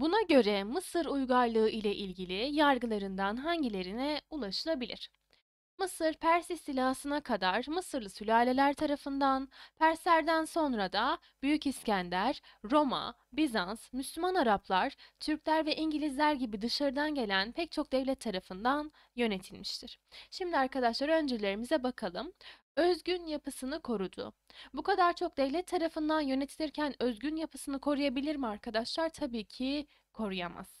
Buna göre Mısır uygarlığı ile ilgili yargılarından hangilerine ulaşılabilir? Mısır Pers istilasına kadar Mısırlı sülaleler tarafından, Perslerden sonra da Büyük İskender, Roma, Bizans, Müslüman Araplar, Türkler ve İngilizler gibi dışarıdan gelen pek çok devlet tarafından yönetilmiştir. Şimdi arkadaşlar öncelerimize bakalım. Özgün yapısını korudu. Bu kadar çok devlet tarafından yönetilirken özgün yapısını koruyabilir mi arkadaşlar? Tabii ki koruyamaz.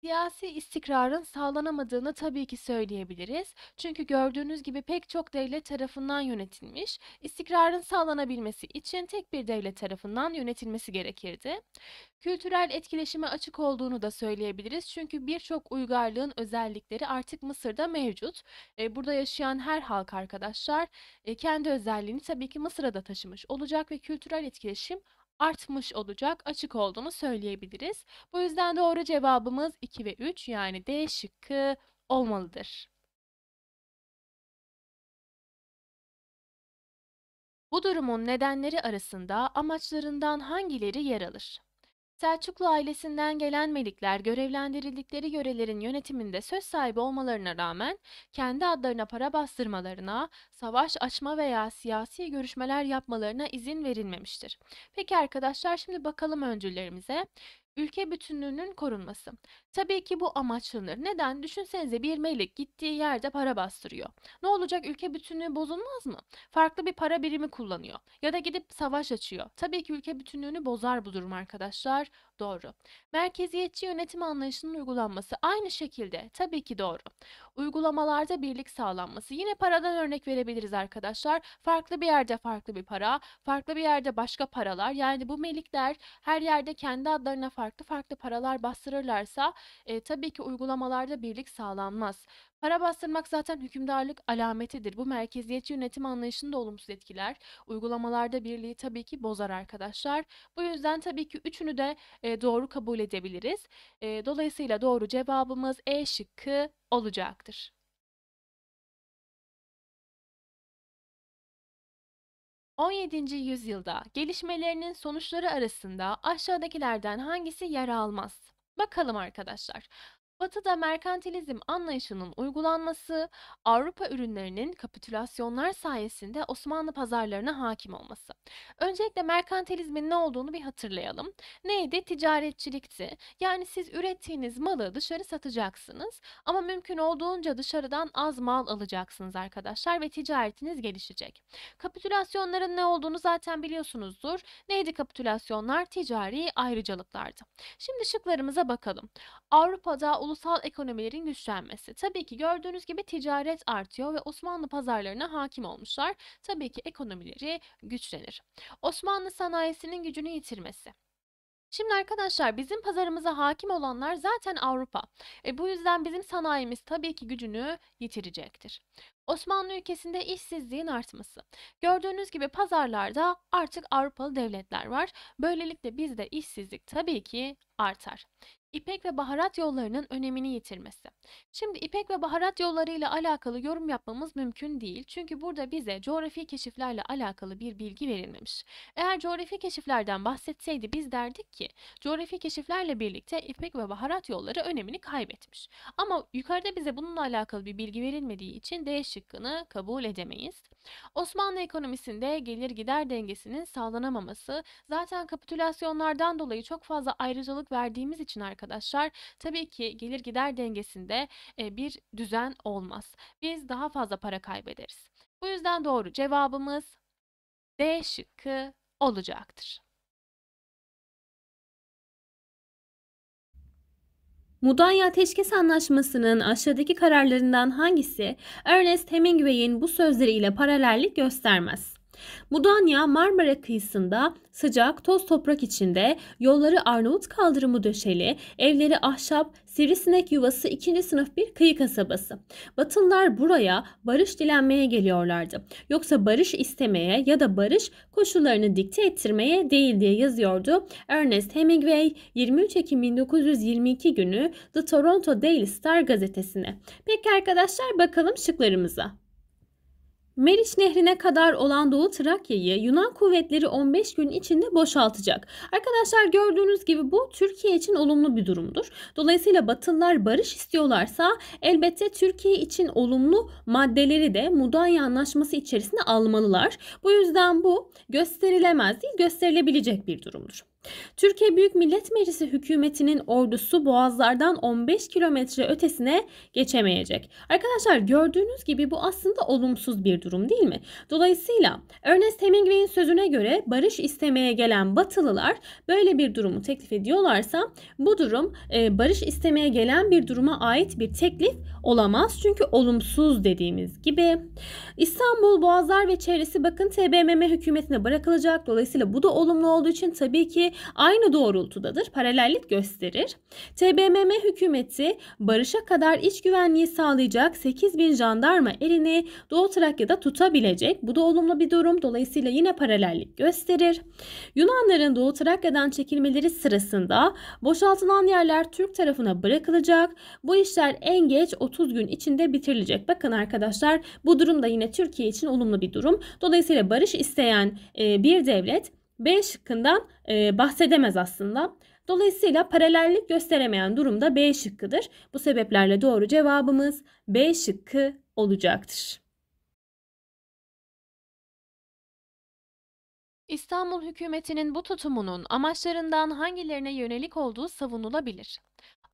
Siyasi istikrarın sağlanamadığını tabii ki söyleyebiliriz. Çünkü gördüğünüz gibi pek çok devlet tarafından yönetilmiş, İstikrarın sağlanabilmesi için tek bir devlet tarafından yönetilmesi gerekirdi. Kültürel etkileşime açık olduğunu da söyleyebiliriz. Çünkü birçok uygarlığın özellikleri artık Mısır'da mevcut. E, burada yaşayan her halk arkadaşlar e, kendi özelliğini tabii ki Mısır'a da taşımış olacak ve kültürel etkileşim artmış olacak açık olduğunu söyleyebiliriz. Bu yüzden doğru cevabımız 2 ve 3 yani D şıkkı olmalıdır. Bu durumun nedenleri arasında amaçlarından hangileri yer alır? Selçuklu ailesinden gelen melikler görevlendirildikleri yörelerin yönetiminde söz sahibi olmalarına rağmen kendi adlarına para bastırmalarına, savaş açma veya siyasi görüşmeler yapmalarına izin verilmemiştir. Peki arkadaşlar şimdi bakalım öncüllerimize. Ülke bütünlüğünün korunması. Tabii ki bu amaçlanır. Neden? Düşünsenize bir melek gittiği yerde para bastırıyor. Ne olacak? Ülke bütünlüğü bozulmaz mı? Farklı bir para birimi kullanıyor. Ya da gidip savaş açıyor. Tabii ki ülke bütünlüğünü bozar bu durum arkadaşlar. Doğru. Merkeziyetçi yönetim anlayışının uygulanması aynı şekilde. Tabii ki doğru. Uygulamalarda birlik sağlanması. Yine paradan örnek verebiliriz arkadaşlar. Farklı bir yerde farklı bir para, farklı bir yerde başka paralar. Yani bu melikler her yerde kendi adlarına farklı farklı paralar bastırırlarsa e, tabii ki uygulamalarda birlik sağlanmaz. Para bastırmak zaten hükümdarlık alametidir. Bu merkeziyetçi yönetim anlayışını da olumsuz etkiler. Uygulamalarda birliği tabii ki bozar arkadaşlar. Bu yüzden tabii ki üçünü de e, doğru kabul edebiliriz. E, dolayısıyla doğru cevabımız E şıkkı olacaktır. 17. yüzyılda gelişmelerinin sonuçları arasında aşağıdakilerden hangisi yer almaz? Bakalım arkadaşlar. Batı'da merkantilizm anlayışının uygulanması, Avrupa ürünlerinin kapitülasyonlar sayesinde Osmanlı pazarlarına hakim olması. Öncelikle merkantilizmin ne olduğunu bir hatırlayalım. Neydi? Ticaretçilikti. Yani siz ürettiğiniz malı dışarı satacaksınız ama mümkün olduğunca dışarıdan az mal alacaksınız arkadaşlar ve ticaretiniz gelişecek. Kapitülasyonların ne olduğunu zaten biliyorsunuzdur. Neydi kapitülasyonlar? Ticari ayrıcalıklardı. Şimdi şıklarımıza bakalım. Avrupa'da ulusal ekonomilerin güçlenmesi. Tabii ki gördüğünüz gibi ticaret artıyor ve Osmanlı pazarlarına hakim olmuşlar. Tabii ki ekonomileri güçlenir. Osmanlı sanayisinin gücünü yitirmesi. Şimdi arkadaşlar bizim pazarımıza hakim olanlar zaten Avrupa. E, bu yüzden bizim sanayimiz tabii ki gücünü yitirecektir. Osmanlı ülkesinde işsizliğin artması. Gördüğünüz gibi pazarlarda artık Avrupalı devletler var. Böylelikle bizde işsizlik tabii ki artar. İpek ve baharat yollarının önemini yitirmesi. Şimdi ipek ve baharat yolları ile alakalı yorum yapmamız mümkün değil. Çünkü burada bize coğrafi keşiflerle alakalı bir bilgi verilmemiş. Eğer coğrafi keşiflerden bahsetseydi biz derdik ki coğrafi keşiflerle birlikte ipek ve baharat yolları önemini kaybetmiş. Ama yukarıda bize bununla alakalı bir bilgi verilmediği için D şıkkını kabul edemeyiz. Osmanlı ekonomisinde gelir gider dengesinin sağlanamaması zaten kapitülasyonlardan dolayı çok fazla ayrıcalık verdiğimiz için arkadaşlar arkadaşlar tabii ki gelir gider dengesinde bir düzen olmaz. Biz daha fazla para kaybederiz. Bu yüzden doğru cevabımız D şıkkı olacaktır. Mudanya Ateşkes Anlaşması'nın aşağıdaki kararlarından hangisi Ernest Hemingway'in bu sözleriyle paralellik göstermez? Mudanya Marmara kıyısında sıcak toz toprak içinde yolları Arnavut kaldırımı döşeli, evleri ahşap, sivrisinek yuvası ikinci sınıf bir kıyı kasabası. Batılılar buraya barış dilenmeye geliyorlardı. Yoksa barış istemeye ya da barış koşullarını dikte ettirmeye değil diye yazıyordu Ernest Hemingway 23 Ekim 1922 günü The Toronto Daily Star gazetesine. Peki arkadaşlar bakalım şıklarımıza. Meriç Nehri'ne kadar olan Doğu Trakya'yı Yunan kuvvetleri 15 gün içinde boşaltacak. Arkadaşlar gördüğünüz gibi bu Türkiye için olumlu bir durumdur. Dolayısıyla Batılılar barış istiyorlarsa elbette Türkiye için olumlu maddeleri de Mudanya Anlaşması içerisinde almalılar. Bu yüzden bu gösterilemez değil gösterilebilecek bir durumdur. Türkiye Büyük Millet Meclisi hükümetinin ordusu boğazlardan 15 kilometre ötesine geçemeyecek. Arkadaşlar gördüğünüz gibi bu aslında olumsuz bir durum değil mi? Dolayısıyla Ernest Hemingway'in sözüne göre barış istemeye gelen Batılılar böyle bir durumu teklif ediyorlarsa bu durum e, barış istemeye gelen bir duruma ait bir teklif olamaz. Çünkü olumsuz dediğimiz gibi. İstanbul Boğazlar ve çevresi bakın TBMM hükümetine bırakılacak. Dolayısıyla bu da olumlu olduğu için tabii ki aynı doğrultudadır, paralellik gösterir. TBMM hükümeti barışa kadar iç güvenliği sağlayacak 8 bin jandarma erini Doğu Trakya'da tutabilecek. Bu da olumlu bir durum. Dolayısıyla yine paralellik gösterir. Yunanların Doğu Trakya'dan çekilmeleri sırasında boşaltılan yerler Türk tarafına bırakılacak. Bu işler en geç 30 gün içinde bitirilecek. Bakın arkadaşlar bu durum da yine Türkiye için olumlu bir durum. Dolayısıyla barış isteyen e, bir devlet B şıkkından e, bahsedemez aslında. Dolayısıyla paralellik gösteremeyen durumda B şıkkıdır. Bu sebeplerle doğru cevabımız B şıkkı olacaktır. İstanbul hükümetinin bu tutumunun amaçlarından hangilerine yönelik olduğu savunulabilir?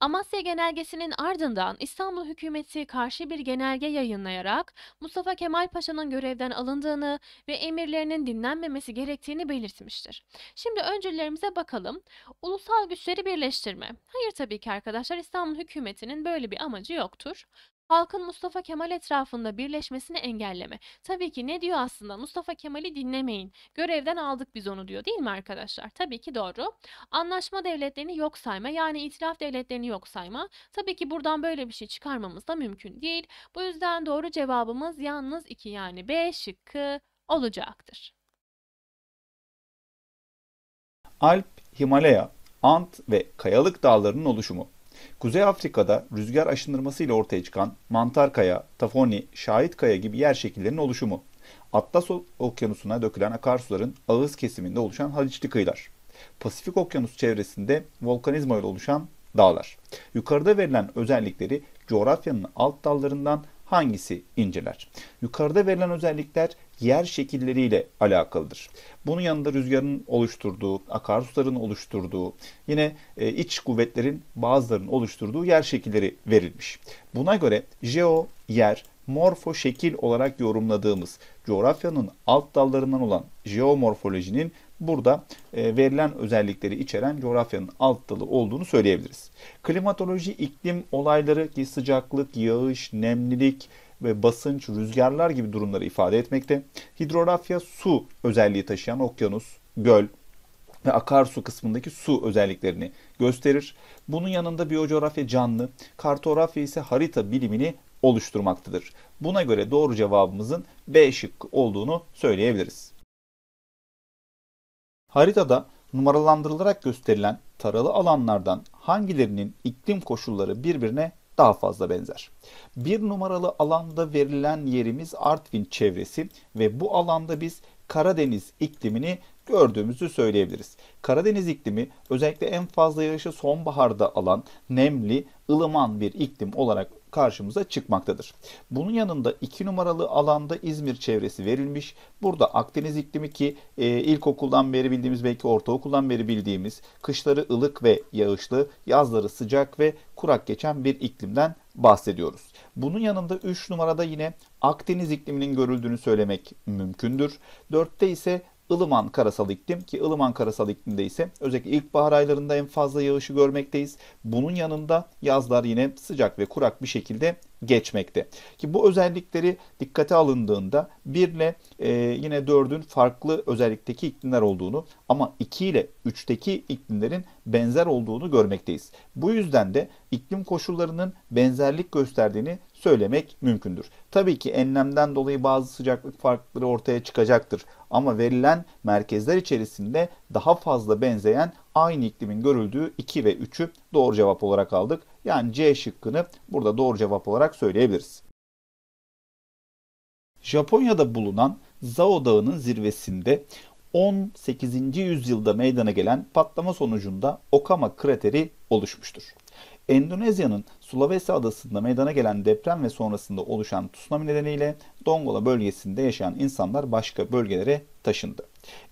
Amasya Genelgesi'nin ardından İstanbul hükümeti karşı bir genelge yayınlayarak Mustafa Kemal Paşa'nın görevden alındığını ve emirlerinin dinlenmemesi gerektiğini belirtmiştir. Şimdi öncülerimize bakalım. Ulusal güçleri birleştirme. Hayır tabii ki arkadaşlar İstanbul hükümetinin böyle bir amacı yoktur halkın Mustafa Kemal etrafında birleşmesini engelleme. Tabii ki ne diyor aslında? Mustafa Kemal'i dinlemeyin. Görevden aldık biz onu diyor değil mi arkadaşlar? Tabii ki doğru. Anlaşma devletlerini yok sayma yani itiraf devletlerini yok sayma. Tabii ki buradan böyle bir şey çıkarmamız da mümkün değil. Bu yüzden doğru cevabımız yalnız 2 yani B şıkkı olacaktır. Alp, Himalaya, Ant ve kayalık dağlarının oluşumu Kuzey Afrika'da rüzgar aşındırması ile ortaya çıkan mantar kaya, tafoni, şahit kaya gibi yer şekillerinin oluşumu. Atlas Okyanusu'na dökülen akarsuların ağız kesiminde oluşan haliçli kıyılar. Pasifik Okyanus çevresinde volkanizma ile oluşan dağlar. Yukarıda verilen özellikleri coğrafyanın alt dallarından hangisi inceler? Yukarıda verilen özellikler yer şekilleriyle alakalıdır. Bunun yanında rüzgarın oluşturduğu, akarsuların oluşturduğu, yine e, iç kuvvetlerin bazılarının oluşturduğu yer şekilleri verilmiş. Buna göre jeo yer morfo şekil olarak yorumladığımız coğrafyanın alt dallarından olan jeomorfolojinin burada e, verilen özellikleri içeren coğrafyanın alt dalı olduğunu söyleyebiliriz. Klimatoloji iklim olayları ki sıcaklık, yağış, nemlilik, ve basınç, rüzgarlar gibi durumları ifade etmekte. Hidrografya su özelliği taşıyan okyanus, göl, ve akarsu kısmındaki su özelliklerini gösterir. Bunun yanında biyocoğrafya canlı, kartografya ise harita bilimini oluşturmaktadır. Buna göre doğru cevabımızın B şık olduğunu söyleyebiliriz. Haritada numaralandırılarak gösterilen taralı alanlardan hangilerinin iklim koşulları birbirine daha fazla benzer. Bir numaralı alanda verilen yerimiz Artvin çevresi ve bu alanda biz Karadeniz iklimini gördüğümüzü söyleyebiliriz. Karadeniz iklimi özellikle en fazla yağışı sonbaharda alan nemli, ılıman bir iklim olarak karşımıza çıkmaktadır. Bunun yanında 2 numaralı alanda İzmir çevresi verilmiş. Burada Akdeniz iklimi ki e, ilkokuldan beri bildiğimiz belki ortaokuldan beri bildiğimiz kışları ılık ve yağışlı, yazları sıcak ve kurak geçen bir iklimden bahsediyoruz. Bunun yanında 3 numarada yine Akdeniz ikliminin görüldüğünü söylemek mümkündür. 4'te ise Ilıman karasal iklim ki Ilıman karasal iklimde ise özellikle ilkbahar aylarında en fazla yağışı görmekteyiz. Bunun yanında yazlar yine sıcak ve kurak bir şekilde geçmekte. Ki bu özellikleri dikkate alındığında 1 ile e, yine 4'ün farklı özellikteki iklimler olduğunu ama 2 ile 3'teki iklimlerin benzer olduğunu görmekteyiz. Bu yüzden de iklim koşullarının benzerlik gösterdiğini söylemek mümkündür. Tabii ki enlemden dolayı bazı sıcaklık farkları ortaya çıkacaktır ama verilen merkezler içerisinde daha fazla benzeyen aynı iklimin görüldüğü 2 ve 3'ü doğru cevap olarak aldık. Yani C şıkkını burada doğru cevap olarak söyleyebiliriz. Japonya'da bulunan Zao Dağı'nın zirvesinde 18. yüzyılda meydana gelen patlama sonucunda Okama krateri oluşmuştur. Endonezya'nın Sulawesi adasında meydana gelen deprem ve sonrasında oluşan tsunami nedeniyle Dongola bölgesinde yaşayan insanlar başka bölgelere taşındı.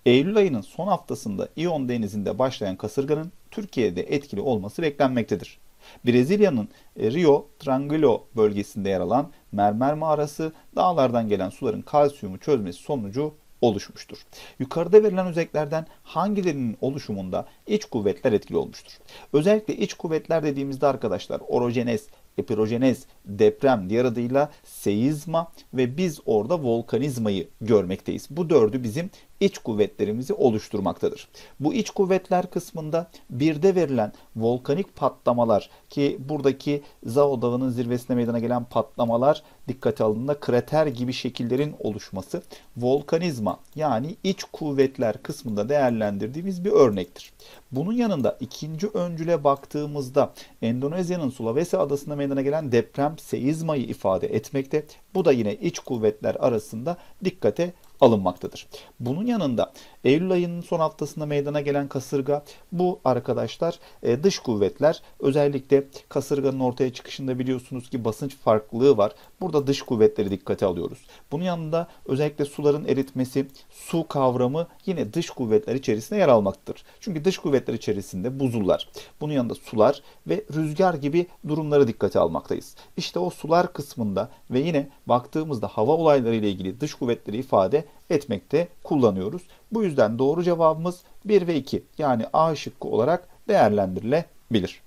Eylül ayının son haftasında İon denizinde başlayan kasırganın Türkiye'de etkili olması beklenmektedir. Brezilya'nın e, Rio Tranquilo bölgesinde yer alan mermer mağarası dağlardan gelen suların kalsiyumu çözmesi sonucu oluşmuştur. Yukarıda verilen özelliklerden hangilerinin oluşumunda iç kuvvetler etkili olmuştur? Özellikle iç kuvvetler dediğimizde arkadaşlar orojenez, epirojenez, deprem, diğer adıyla seizma ve biz orada volkanizmayı görmekteyiz. Bu dördü bizim iç kuvvetlerimizi oluşturmaktadır. Bu iç kuvvetler kısmında birde verilen volkanik patlamalar ki buradaki Zao Dağı'nın zirvesine meydana gelen patlamalar dikkate alındığında krater gibi şekillerin oluşması volkanizma yani iç kuvvetler kısmında değerlendirdiğimiz bir örnektir. Bunun yanında ikinci öncüle baktığımızda Endonezya'nın Sulawesi adasında meydana gelen deprem seizmayı ifade etmekte. Bu da yine iç kuvvetler arasında dikkate alınmaktadır. Bunun yanında Eylül ayının son haftasında meydana gelen kasırga bu arkadaşlar e, dış kuvvetler özellikle kasırganın ortaya çıkışında biliyorsunuz ki basınç farklılığı var. Burada dış kuvvetleri dikkate alıyoruz. Bunun yanında özellikle suların eritmesi, su kavramı yine dış kuvvetler içerisinde yer almaktır. Çünkü dış kuvvetler içerisinde buzullar, bunun yanında sular ve rüzgar gibi durumları dikkate almaktayız. İşte o sular kısmında ve yine baktığımızda hava olayları ile ilgili dış kuvvetleri ifade etmekte kullanıyoruz. Bu yüzden doğru cevabımız 1 ve 2 yani A şıkkı olarak değerlendirilebilir.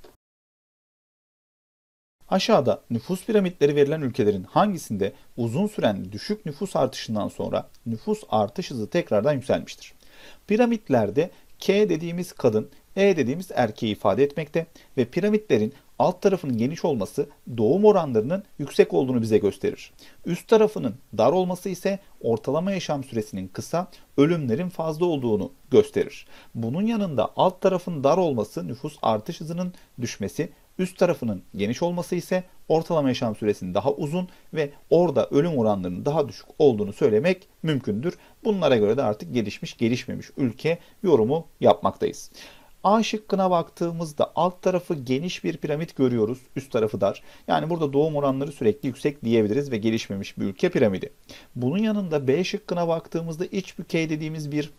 Aşağıda nüfus piramitleri verilen ülkelerin hangisinde uzun süren düşük nüfus artışından sonra nüfus artış hızı tekrardan yükselmiştir? Piramitlerde K dediğimiz kadın e dediğimiz erkeği ifade etmekte ve piramitlerin alt tarafının geniş olması doğum oranlarının yüksek olduğunu bize gösterir. Üst tarafının dar olması ise ortalama yaşam süresinin kısa, ölümlerin fazla olduğunu gösterir. Bunun yanında alt tarafın dar olması nüfus artış hızının düşmesi, üst tarafının geniş olması ise ortalama yaşam süresinin daha uzun ve orada ölüm oranlarının daha düşük olduğunu söylemek mümkündür. Bunlara göre de artık gelişmiş gelişmemiş ülke yorumu yapmaktayız. A şıkkına baktığımızda alt tarafı geniş bir piramit görüyoruz, üst tarafı dar. Yani burada doğum oranları sürekli yüksek diyebiliriz ve gelişmemiş bir ülke piramidi. Bunun yanında B şıkkına baktığımızda iç bükey dediğimiz bir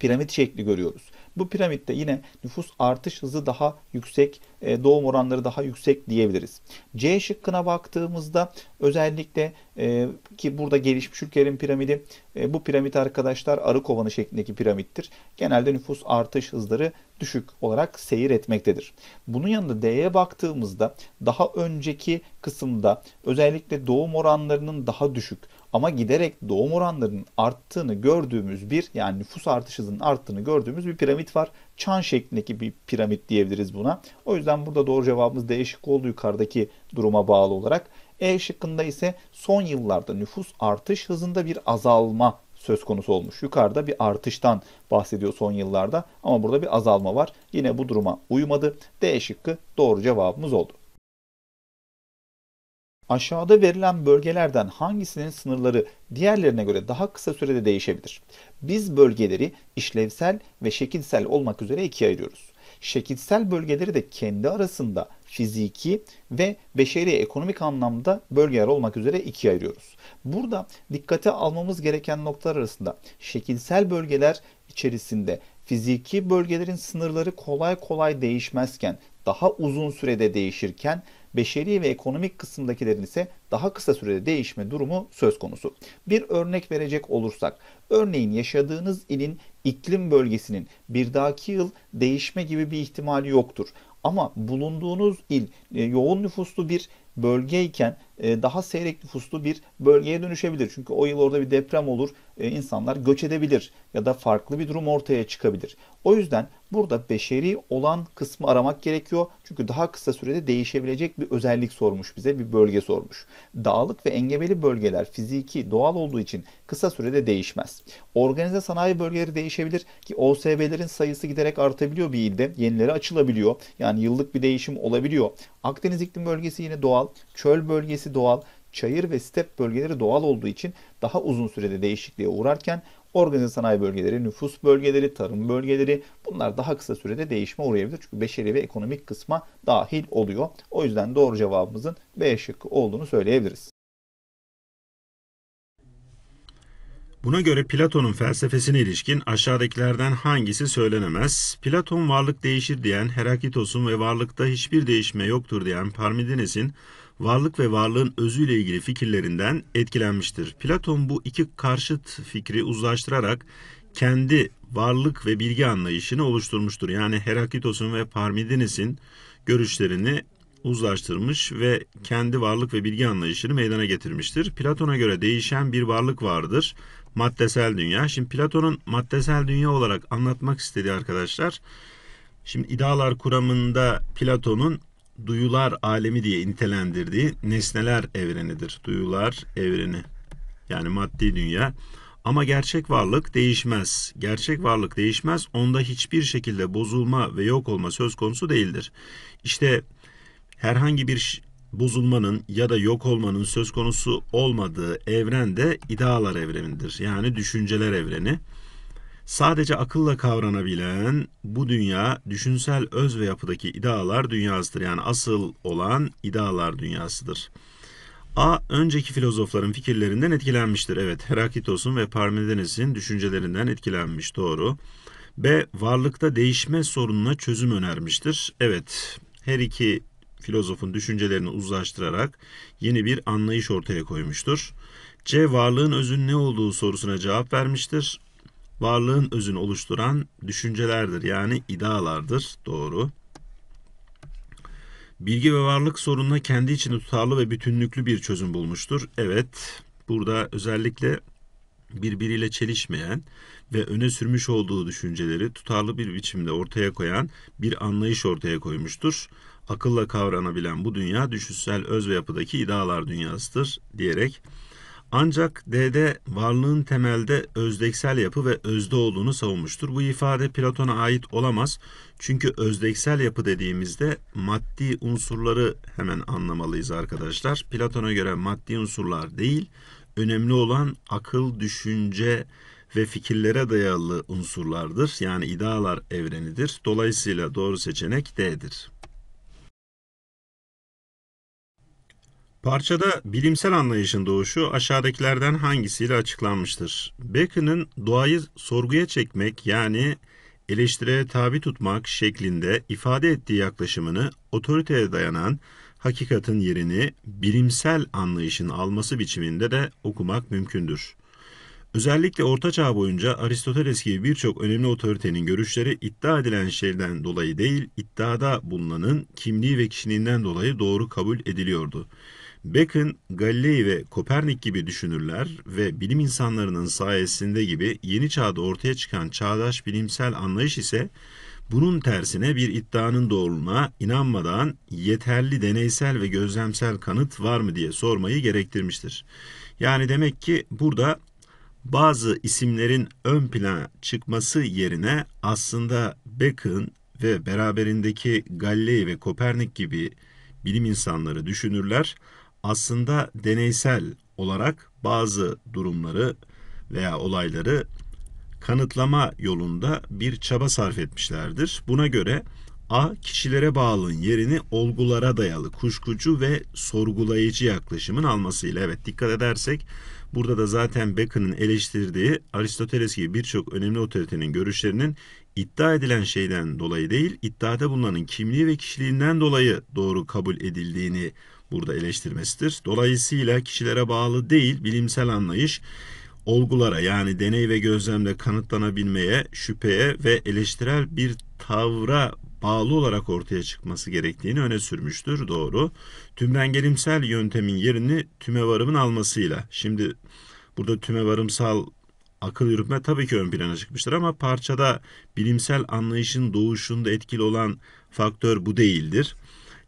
piramit şekli görüyoruz. Bu piramitte yine nüfus artış hızı daha yüksek, e, doğum oranları daha yüksek diyebiliriz. C şıkkına baktığımızda özellikle e, ki burada gelişmiş ülkelerin piramidi, e, bu piramit arkadaşlar arı kovanı şeklindeki piramittir. Genelde nüfus artış hızları düşük olarak seyir etmektedir. Bunun yanında D'ye baktığımızda daha önceki kısımda özellikle doğum oranlarının daha düşük, ama giderek doğum oranlarının arttığını gördüğümüz bir yani nüfus artışının arttığını gördüğümüz bir piramit var. Çan şeklindeki bir piramit diyebiliriz buna. O yüzden burada doğru cevabımız değişik oldu yukarıdaki duruma bağlı olarak. E şıkkında ise son yıllarda nüfus artış hızında bir azalma söz konusu olmuş. Yukarıda bir artıştan bahsediyor son yıllarda ama burada bir azalma var. Yine bu duruma uymadı. D şıkkı doğru cevabımız oldu. Aşağıda verilen bölgelerden hangisinin sınırları diğerlerine göre daha kısa sürede değişebilir? Biz bölgeleri işlevsel ve şekilsel olmak üzere ikiye ayırıyoruz. Şekilsel bölgeleri de kendi arasında fiziki ve beşeri ekonomik anlamda bölgeler olmak üzere ikiye ayırıyoruz. Burada dikkate almamız gereken noktalar arasında şekilsel bölgeler içerisinde fiziki bölgelerin sınırları kolay kolay değişmezken, daha uzun sürede değişirken, beşeri ve ekonomik kısımdakilerin ise daha kısa sürede değişme durumu söz konusu. Bir örnek verecek olursak, örneğin yaşadığınız ilin iklim bölgesinin bir dahaki yıl değişme gibi bir ihtimali yoktur. Ama bulunduğunuz il e, yoğun nüfuslu bir bölgeyken e, daha seyrek nüfuslu bir bölgeye dönüşebilir. Çünkü o yıl orada bir deprem olur, e, insanlar göç edebilir ya da farklı bir durum ortaya çıkabilir. O yüzden burada beşeri olan kısmı aramak gerekiyor. Çünkü daha kısa sürede değişebilecek bir özellik sormuş bize, bir bölge sormuş. Dağlık ve engebeli bölgeler fiziki, doğal olduğu için kısa sürede değişmez. Organize sanayi bölgeleri değişebilir ki OSB'lerin sayısı giderek artabiliyor bir ilde. Yenileri açılabiliyor. Yani yıllık bir değişim olabiliyor. Akdeniz iklim bölgesi yine doğal. Çöl bölgesi Çevresi doğal, çayır ve step bölgeleri doğal olduğu için daha uzun sürede değişikliğe uğrarken organize sanayi bölgeleri, nüfus bölgeleri, tarım bölgeleri bunlar daha kısa sürede değişime uğrayabilir. Çünkü beşeri ve ekonomik kısma dahil oluyor. O yüzden doğru cevabımızın B şıkkı olduğunu söyleyebiliriz. Buna göre Platon'un felsefesine ilişkin aşağıdakilerden hangisi söylenemez? Platon varlık değişir diyen Herakitos'un ve varlıkta hiçbir değişme yoktur diyen Parmenides''in varlık ve varlığın özüyle ilgili fikirlerinden etkilenmiştir. Platon bu iki karşıt fikri uzlaştırarak kendi varlık ve bilgi anlayışını oluşturmuştur. Yani Herakitos'un ve Parmenides'in görüşlerini uzlaştırmış ve kendi varlık ve bilgi anlayışını meydana getirmiştir. Platon'a göre değişen bir varlık vardır. Maddesel dünya. Şimdi Platon'un maddesel dünya olarak anlatmak istediği arkadaşlar. Şimdi idealar kuramında Platon'un duyular alemi diye nitelendirdiği nesneler evrenidir. Duyular evreni yani maddi dünya. Ama gerçek varlık değişmez. Gerçek varlık değişmez. Onda hiçbir şekilde bozulma ve yok olma söz konusu değildir. İşte herhangi bir bozulmanın ya da yok olmanın söz konusu olmadığı evren de idealar evrenidir. Yani düşünceler evreni. Sadece akılla kavranabilen bu dünya düşünsel öz ve yapıdaki idealar dünyasıdır. Yani asıl olan idealar dünyasıdır. A. Önceki filozofların fikirlerinden etkilenmiştir. Evet, Herakitos'un ve Parmenides'in düşüncelerinden etkilenmiş. Doğru. B. Varlıkta değişme sorununa çözüm önermiştir. Evet, her iki filozofun düşüncelerini uzlaştırarak yeni bir anlayış ortaya koymuştur. C. Varlığın özün ne olduğu sorusuna cevap vermiştir varlığın özünü oluşturan düşüncelerdir. Yani idalardır. Doğru. Bilgi ve varlık sorununa kendi içinde tutarlı ve bütünlüklü bir çözüm bulmuştur. Evet, burada özellikle birbiriyle çelişmeyen ve öne sürmüş olduğu düşünceleri tutarlı bir biçimde ortaya koyan bir anlayış ortaya koymuştur. Akılla kavranabilen bu dünya düşünsel öz ve yapıdaki idealar dünyasıdır diyerek ancak D'de varlığın temelde özdeksel yapı ve özde olduğunu savunmuştur. Bu ifade Platon'a ait olamaz. Çünkü özdeksel yapı dediğimizde maddi unsurları hemen anlamalıyız arkadaşlar. Platon'a göre maddi unsurlar değil, önemli olan akıl, düşünce ve fikirlere dayalı unsurlardır. Yani idealar evrenidir. Dolayısıyla doğru seçenek D'dir. Parçada bilimsel anlayışın doğuşu aşağıdakilerden hangisiyle açıklanmıştır? Bacon'ın doğayı sorguya çekmek yani eleştireye tabi tutmak şeklinde ifade ettiği yaklaşımını otoriteye dayanan hakikatin yerini bilimsel anlayışın alması biçiminde de okumak mümkündür. Özellikle Orta Çağ boyunca Aristoteles gibi birçok önemli otoritenin görüşleri iddia edilen şeyden dolayı değil, iddiada bulunanın kimliği ve kişiliğinden dolayı doğru kabul ediliyordu. Bacon, Galilei ve Kopernik gibi düşünürler ve bilim insanlarının sayesinde gibi yeni çağda ortaya çıkan çağdaş bilimsel anlayış ise bunun tersine bir iddianın doğruluğuna inanmadan yeterli deneysel ve gözlemsel kanıt var mı diye sormayı gerektirmiştir. Yani demek ki burada bazı isimlerin ön plana çıkması yerine aslında Bacon ve beraberindeki Galilei ve Kopernik gibi bilim insanları düşünürler aslında deneysel olarak bazı durumları veya olayları kanıtlama yolunda bir çaba sarf etmişlerdir. Buna göre A kişilere bağlılığın yerini olgulara dayalı kuşkucu ve sorgulayıcı yaklaşımın almasıyla evet dikkat edersek burada da zaten Bacon'ın eleştirdiği Aristoteles gibi birçok önemli otoritenin görüşlerinin iddia edilen şeyden dolayı değil iddiada bulunanın kimliği ve kişiliğinden dolayı doğru kabul edildiğini burada eleştirmesidir. Dolayısıyla kişilere bağlı değil bilimsel anlayış olgulara yani deney ve gözlemle kanıtlanabilmeye, şüpheye ve eleştirel bir tavra bağlı olarak ortaya çıkması gerektiğini öne sürmüştür. Doğru. Tümdengelimsel yöntemin yerini tümevarımın almasıyla. Şimdi burada tümevarımsal akıl yürütme tabii ki ön plana çıkmıştır ama parçada bilimsel anlayışın doğuşunda etkili olan faktör bu değildir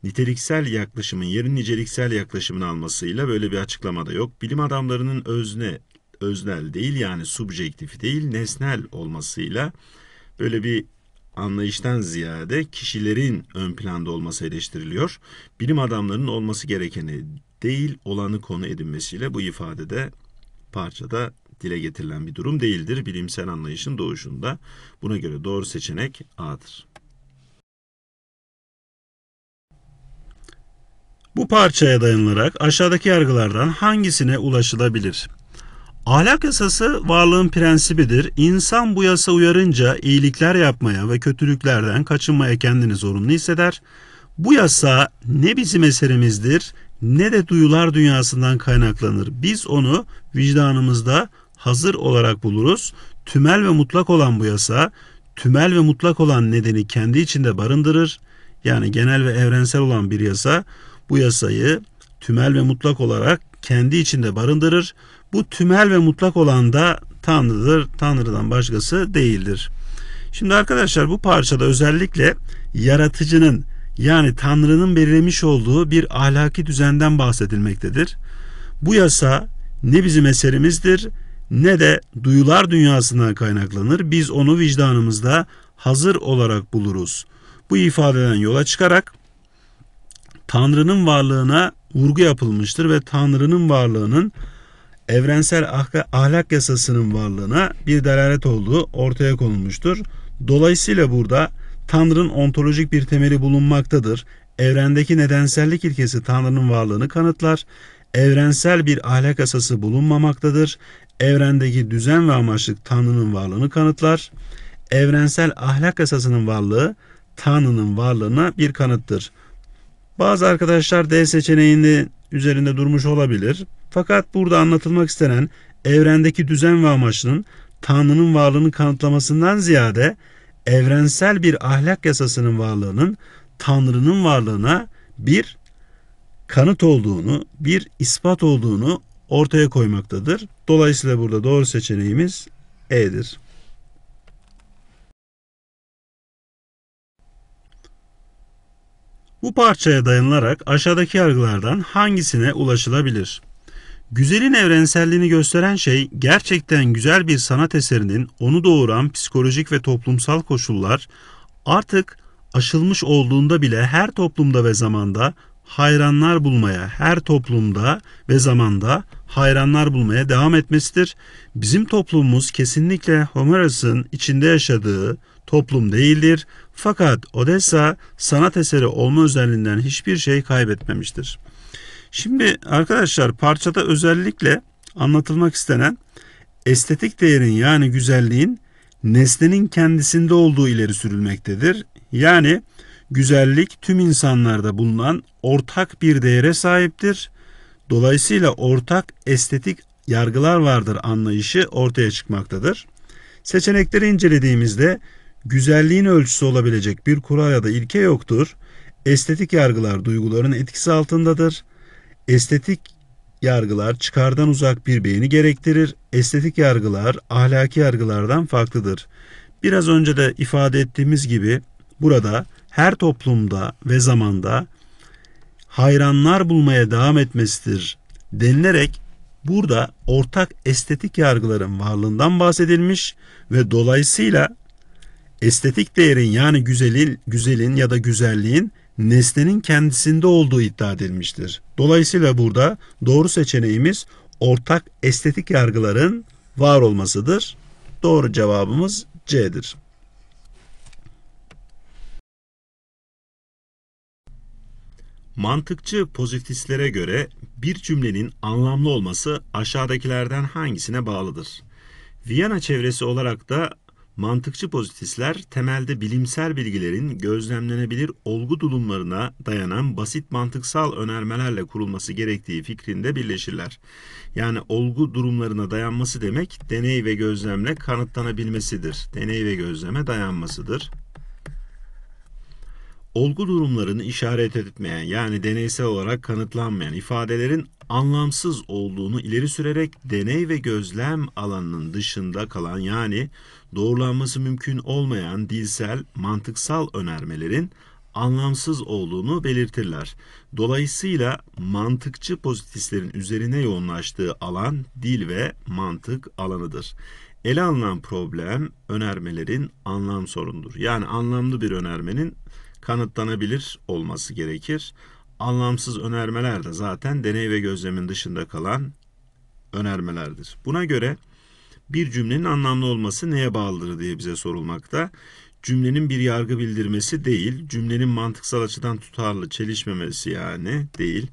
niteliksel yaklaşımın yerin niceliksel yaklaşımın almasıyla böyle bir açıklamada yok. Bilim adamlarının özne, öznel değil yani subjektif değil nesnel olmasıyla böyle bir anlayıştan ziyade kişilerin ön planda olması eleştiriliyor. Bilim adamlarının olması gerekeni değil olanı konu edinmesiyle bu ifadede parçada dile getirilen bir durum değildir. Bilimsel anlayışın doğuşunda buna göre doğru seçenek A'dır. Bu parçaya dayanılarak aşağıdaki yargılardan hangisine ulaşılabilir? Ahlak yasası varlığın prensibidir. İnsan bu yasa uyarınca iyilikler yapmaya ve kötülüklerden kaçınmaya kendini zorunlu hisseder. Bu yasa ne bizim eserimizdir ne de duyular dünyasından kaynaklanır. Biz onu vicdanımızda hazır olarak buluruz. Tümel ve mutlak olan bu yasa, tümel ve mutlak olan nedeni kendi içinde barındırır. Yani genel ve evrensel olan bir yasa bu yasayı tümel ve mutlak olarak kendi içinde barındırır. Bu tümel ve mutlak olan da Tanrı'dır. Tanrı'dan başkası değildir. Şimdi arkadaşlar bu parçada özellikle yaratıcının yani Tanrı'nın belirlemiş olduğu bir ahlaki düzenden bahsedilmektedir. Bu yasa ne bizim eserimizdir ne de duyular dünyasından kaynaklanır. Biz onu vicdanımızda hazır olarak buluruz. Bu ifadeden yola çıkarak Tanrı'nın varlığına vurgu yapılmıştır ve Tanrı'nın varlığının evrensel ah- ahlak yasasının varlığına bir delalet olduğu ortaya konulmuştur. Dolayısıyla burada Tanrı'nın ontolojik bir temeli bulunmaktadır. Evrendeki nedensellik ilkesi Tanrı'nın varlığını kanıtlar. Evrensel bir ahlak asası bulunmamaktadır. Evrendeki düzen ve amaçlık Tanrı'nın varlığını kanıtlar. Evrensel ahlak asasının varlığı Tanrı'nın varlığına bir kanıttır. Bazı arkadaşlar D seçeneğinin üzerinde durmuş olabilir. Fakat burada anlatılmak istenen evrendeki düzen ve amaçının Tanrı'nın varlığını kanıtlamasından ziyade evrensel bir ahlak yasasının varlığının Tanrı'nın varlığına bir kanıt olduğunu, bir ispat olduğunu ortaya koymaktadır. Dolayısıyla burada doğru seçeneğimiz E'dir. Bu parçaya dayanılarak aşağıdaki yargılardan hangisine ulaşılabilir? Güzelin evrenselliğini gösteren şey gerçekten güzel bir sanat eserinin onu doğuran psikolojik ve toplumsal koşullar artık aşılmış olduğunda bile her toplumda ve zamanda hayranlar bulmaya, her toplumda ve zamanda hayranlar bulmaya devam etmesidir. Bizim toplumumuz kesinlikle Homeros'un içinde yaşadığı toplum değildir. Fakat Odessa sanat eseri olma özelliğinden hiçbir şey kaybetmemiştir. Şimdi arkadaşlar parçada özellikle anlatılmak istenen estetik değerin yani güzelliğin nesnenin kendisinde olduğu ileri sürülmektedir. Yani güzellik tüm insanlarda bulunan ortak bir değere sahiptir. Dolayısıyla ortak estetik yargılar vardır anlayışı ortaya çıkmaktadır. Seçenekleri incelediğimizde güzelliğin ölçüsü olabilecek bir kural ya da ilke yoktur. Estetik yargılar duyguların etkisi altındadır. Estetik yargılar çıkardan uzak bir beğeni gerektirir. Estetik yargılar ahlaki yargılardan farklıdır. Biraz önce de ifade ettiğimiz gibi burada her toplumda ve zamanda hayranlar bulmaya devam etmesidir denilerek burada ortak estetik yargıların varlığından bahsedilmiş ve dolayısıyla estetik değerin yani güzelin, güzelin ya da güzelliğin nesnenin kendisinde olduğu iddia edilmiştir. Dolayısıyla burada doğru seçeneğimiz ortak estetik yargıların var olmasıdır. Doğru cevabımız C'dir. Mantıkçı pozitistlere göre bir cümlenin anlamlı olması aşağıdakilerden hangisine bağlıdır? Viyana çevresi olarak da Mantıkçı pozitistler temelde bilimsel bilgilerin gözlemlenebilir olgu durumlarına dayanan basit mantıksal önermelerle kurulması gerektiği fikrinde birleşirler. Yani olgu durumlarına dayanması demek deney ve gözlemle kanıtlanabilmesidir. Deney ve gözleme dayanmasıdır olgu durumlarını işaret etmeyen yani deneysel olarak kanıtlanmayan ifadelerin anlamsız olduğunu ileri sürerek deney ve gözlem alanının dışında kalan yani doğrulanması mümkün olmayan dilsel, mantıksal önermelerin anlamsız olduğunu belirtirler. Dolayısıyla mantıkçı pozitivistlerin üzerine yoğunlaştığı alan dil ve mantık alanıdır. Ele alınan problem önermelerin anlam sorundur. Yani anlamlı bir önermenin kanıtlanabilir olması gerekir. Anlamsız önermeler de zaten deney ve gözlemin dışında kalan önermelerdir. Buna göre bir cümlenin anlamlı olması neye bağlıdır diye bize sorulmakta. Cümlenin bir yargı bildirmesi değil, cümlenin mantıksal açıdan tutarlı çelişmemesi yani değil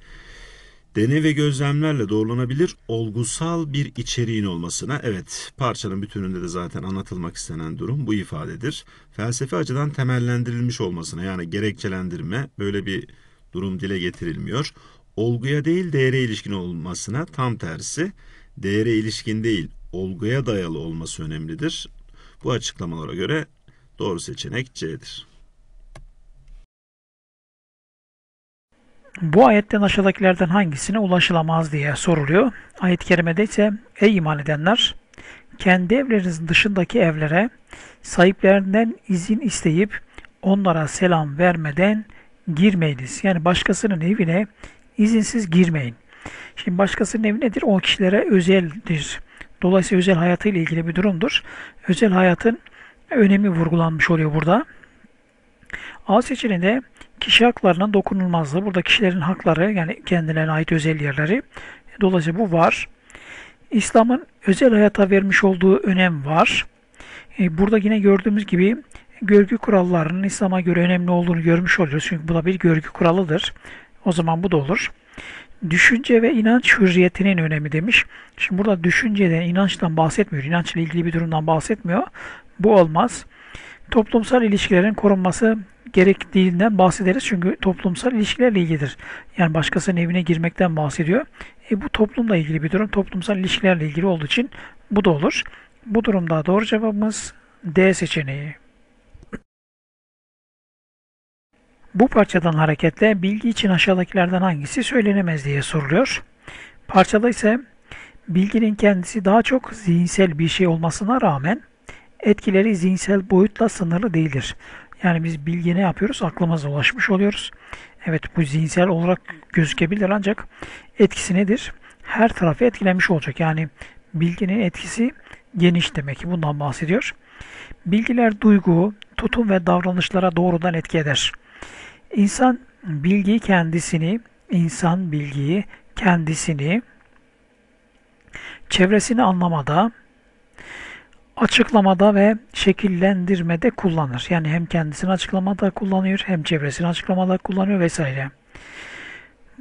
deney ve gözlemlerle doğrulanabilir olgusal bir içeriğin olmasına evet parçanın bütününde de zaten anlatılmak istenen durum bu ifadedir. Felsefe açıdan temellendirilmiş olmasına yani gerekçelendirme böyle bir durum dile getirilmiyor. Olguya değil değere ilişkin olmasına tam tersi değere ilişkin değil olguya dayalı olması önemlidir. Bu açıklamalara göre doğru seçenek C'dir. Bu ayetten aşağıdakilerden hangisine ulaşılamaz diye soruluyor. Ayet-i kerimede ise ey iman edenler kendi evlerinizin dışındaki evlere sahiplerinden izin isteyip onlara selam vermeden girmeyiniz. Yani başkasının evine izinsiz girmeyin. Şimdi başkasının evi nedir? O kişilere özeldir. Dolayısıyla özel hayatıyla ilgili bir durumdur. Özel hayatın önemi vurgulanmış oluyor burada. A seçeneğinde Kişi haklarının dokunulmazlığı. Burada kişilerin hakları yani kendilerine ait özel yerleri. Dolayısıyla bu var. İslam'ın özel hayata vermiş olduğu önem var. E, burada yine gördüğümüz gibi görgü kurallarının İslam'a göre önemli olduğunu görmüş oluyoruz. Çünkü bu da bir görgü kuralıdır. O zaman bu da olur. Düşünce ve inanç hürriyetinin önemi demiş. Şimdi burada düşünceden, inançtan bahsetmiyor. İnançla ilgili bir durumdan bahsetmiyor. Bu olmaz. Toplumsal ilişkilerin korunması gerektiğinden bahsederiz. Çünkü toplumsal ilişkilerle ilgilidir. Yani başkasının evine girmekten bahsediyor. E, bu toplumla ilgili bir durum. Toplumsal ilişkilerle ilgili olduğu için bu da olur. Bu durumda doğru cevabımız D seçeneği. Bu parçadan hareketle bilgi için aşağıdakilerden hangisi söylenemez diye soruluyor. Parçada ise bilginin kendisi daha çok zihinsel bir şey olmasına rağmen etkileri zihinsel boyutla sınırlı değildir. Yani biz bilgi ne yapıyoruz? Aklımıza ulaşmış oluyoruz. Evet bu zihinsel olarak gözükebilir ancak etkisi nedir? Her tarafı etkilemiş olacak. Yani bilginin etkisi geniş demek ki bundan bahsediyor. Bilgiler duygu, tutum ve davranışlara doğrudan etki eder. İnsan bilgiyi kendisini, insan bilgiyi kendisini, çevresini anlamada, açıklamada ve şekillendirmede kullanır. Yani hem kendisini açıklamada kullanıyor hem çevresini açıklamada kullanıyor vesaire.